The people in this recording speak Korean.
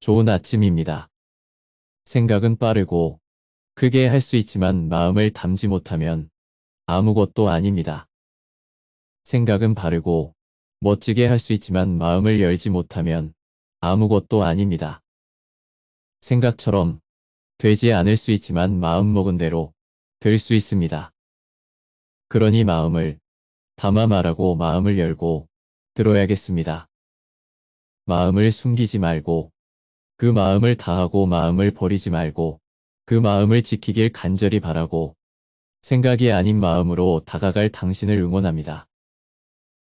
좋은 아침입니다. 생각은 빠르고 크게 할 수 있지만 마음을 담지 못하면 아무것도 아닙니다. 생각은 바르고 멋지게 할 수 있지만 마음을 열지 못하면 아무것도 아닙니다. 생각처럼 되지 않을 수 있지만 마음먹은 대로 될 수 있습니다. 그러니 마음을 담아 말하고 마음을 열고 들어야겠습니다. 마음을 숨기지 말고 그 마음을 다하고 마음을 버리지 말고 그 마음을 지키길 간절히 바라고 생각이 아닌 마음으로 다가갈 당신을 응원합니다.